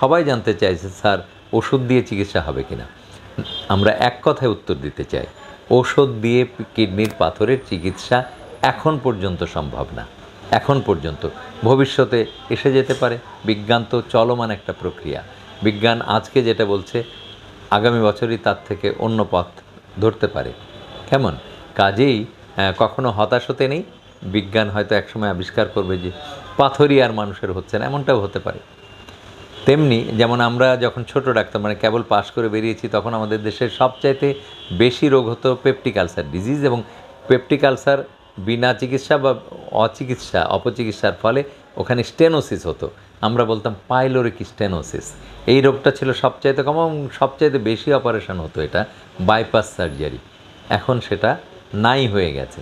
সবাই জানতে চাইছে স্যার ওষুধ দিয়ে চিকিৎসা হবে কিনা আমরা এক কথায় উত্তর দিতে চাই ওষুধ দিয়ে কিডনির পাথরের চিকিৎসা এখন পর্যন্ত সম্ভব না এখন পর্যন্ত ভবিষ্যতে এসে যেতে পারে বিজ্ঞান তো চলমান একটা প্রক্রিয়া বিজ্ঞান আজকে যেটা বলছে আগামী বছরই তার থেকে অন্য পথ ধরতে পারে কেমন কাজেই কখনো হতাশ হতে নেই বিজ্ঞান হয়তো একসময় আবিষ্কার করবে যে পাথরই আর মানুষের হচ্ছে না এমনটাও হতে পারে তেমনি যেমন আমরা যখন ছোট ডাক্তার মানে কেবল পাশ করে বেরিয়েছি তখন আমাদের দেশের সবচাইতে বেশি রোগ হতো পেপটিকালসার ডিজিজ এবং পেপটিকালসার বিনা চিকিৎসা বা অচিকিৎসা অপচিকিৎসার ফলে ওখানে স্টেনোসিস হতো আমরা বলতাম পাইলোরিক স্টেনোসিস এই রোগটা ছিল সবচাইতে কম এবং সবচাইতে বেশি অপারেশন হতো এটা বাইপাস সার্জারি এখন সেটা নাই হয়ে গেছে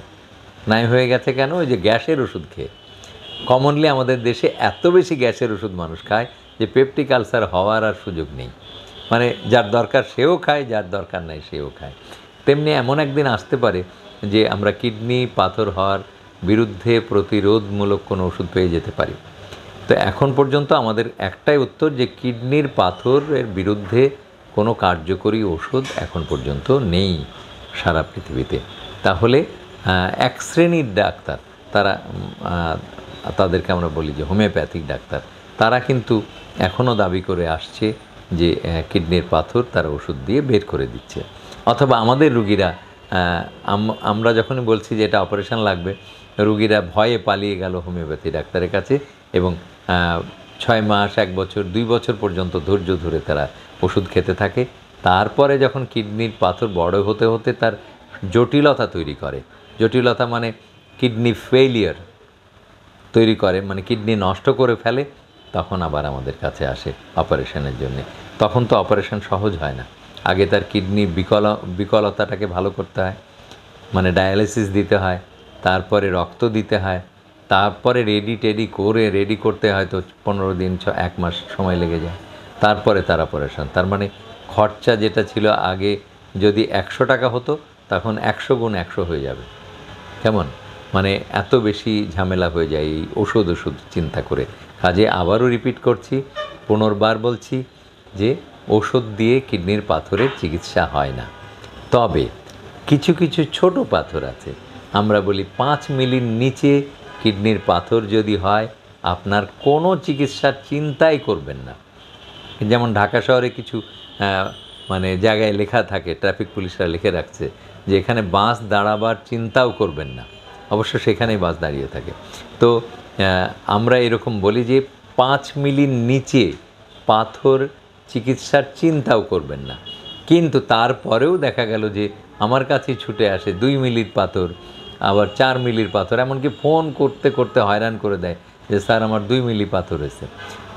নাই হয়ে গেছে কেন ওই যে গ্যাসের ওষুধ খেয়ে কমনলি আমাদের দেশে এত বেশি গ্যাসের ওষুধ মানুষ খায় যে পেপটিক আলসার হওয়ার আর সুযোগ নেই মানে যার দরকার সেও খায় যার দরকার নাই সেও খায় তেমনি এমন একদিন আসতে পারে যে আমরা কিডনি পাথর হওয়ার বিরুদ্ধে প্রতিরোধমূলক কোনো ওষুধ পেয়ে যেতে পারি তো এখন পর্যন্ত আমাদের একটাই উত্তর যে কিডনির পাথরের বিরুদ্ধে কোনো কার্যকরী ওষুধ এখন পর্যন্ত নেই সারা পৃথিবীতে তাহলে এক শ্রেণীর ডাক্তার তারা তাদেরকে আমরা বলি যে হোমিওপ্যাথিক ডাক্তার তারা কিন্তু এখনও দাবি করে আসছে যে কিডনির পাথর তারা ওষুধ দিয়ে বের করে দিচ্ছে অথবা আমাদের রুগীরা আমরা যখনই বলছি যে এটা অপারেশন লাগবে রুগীরা ভয়ে পালিয়ে গেল হোমিওপ্যাথি ডাক্তারের কাছে এবং ছয় মাস এক বছর দুই বছর পর্যন্ত ধৈর্য ধরে তারা ওষুধ খেতে থাকে তারপরে যখন কিডনির পাথর বড় হতে হতে তার জটিলতা তৈরি করে জটিলতা মানে কিডনি ফেইলিয়ার তৈরি করে মানে কিডনি নষ্ট করে ফেলে তখন আবার আমাদের কাছে আসে অপারেশনের জন্য তখন তো অপারেশন সহজ হয় না আগে তার কিডনি বিকল বিকলতাটাকে ভালো করতে হয় মানে ডায়ালিসিস দিতে হয় তারপরে রক্ত দিতে হয় তারপরে রেডি টেডি করে রেডি করতে হয়তো পনেরো দিন ছ এক মাস সময় লেগে যায় তারপরে তার অপারেশন তার মানে খরচা যেটা ছিল আগে যদি একশো টাকা হতো তখন একশো গুণ একশো হয়ে যাবে কেমন মানে এত বেশি ঝামেলা হয়ে যায় এই ওষুধ ওষুধ চিন্তা করে কাজে আবারও রিপিট করছি পুনর্বার বলছি যে ওষুধ দিয়ে কিডনির পাথরের চিকিৎসা হয় না তবে কিছু কিছু ছোট পাথর আছে আমরা বলি পাঁচ মিলির নিচে কিডনির পাথর যদি হয় আপনার কোনো চিকিৎসার চিন্তাই করবেন না যেমন ঢাকা শহরে কিছু মানে জায়গায় লেখা থাকে ট্রাফিক পুলিশরা লিখে রাখছে যে এখানে বাস দাঁড়াবার চিন্তাও করবেন না অবশ্য সেখানেই বাস দাঁড়িয়ে থাকে তো হ্যাঁ, আমরা এরকম বলি যে পাঁচ মিলির নিচে পাথর চিকিৎসার চিন্তাও করবেন না কিন্তু তারপরেও দেখা গেল যে আমার কাছে ছুটে আসে দুই মিলির পাথর আবার চার মিলির পাথর এমনকি ফোন করতে করতে হয়রান করে দেয় যে স্যার আমার দুই মিলি পাথর হয়েছে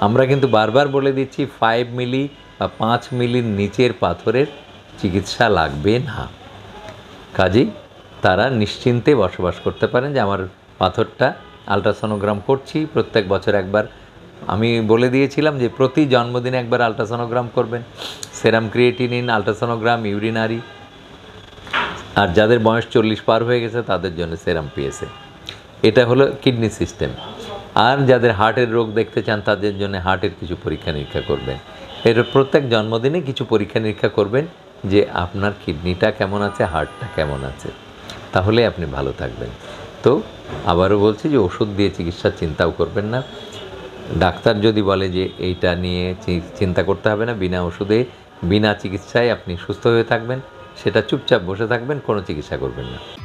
আমরা কিন্তু বারবার বলে দিচ্ছি ফাইভ মিলি বা পাঁচ মিলির নিচের পাথরের চিকিৎসা লাগবে না কাজেই তারা নিশ্চিন্তে বসবাস করতে পারেন যে আমার পাথরটা আলট্রাসোনোগ্রাম করছি প্রত্যেক বছর একবার আমি বলে দিয়েছিলাম যে প্রতি জন্মদিনে একবার আলট্রাসোনোগ্রাম করবেন সেরাম ক্রিয়েটিনিন আলট্রাসোনোগ্রাম ইউরিনারি আর যাদের বয়স চল্লিশ পার হয়ে গেছে তাদের জন্য সেরাম পিএসএ এটা হলো কিডনি সিস্টেম আর যাদের হার্টের রোগ দেখতে চান তাদের জন্য হার্টের কিছু পরীক্ষা নিরীক্ষা করবেন এর প্রত্যেক জন্মদিনে কিছু পরীক্ষা নিরীক্ষা করবেন যে আপনার কিডনিটা কেমন আছে হার্টটা কেমন আছে তাহলে আপনি ভালো থাকবেন তো আবারও বলছি যে ওষুধ দিয়ে চিকিৎসা চিন্তাও করবেন না ডাক্তার যদি বলে যে এইটা নিয়ে চিন্তা করতে হবে না বিনা ওষুধে বিনা চিকিৎসায় আপনি সুস্থ হয়ে থাকবেন সেটা চুপচাপ বসে থাকবেন কোনো চিকিৎসা করবেন না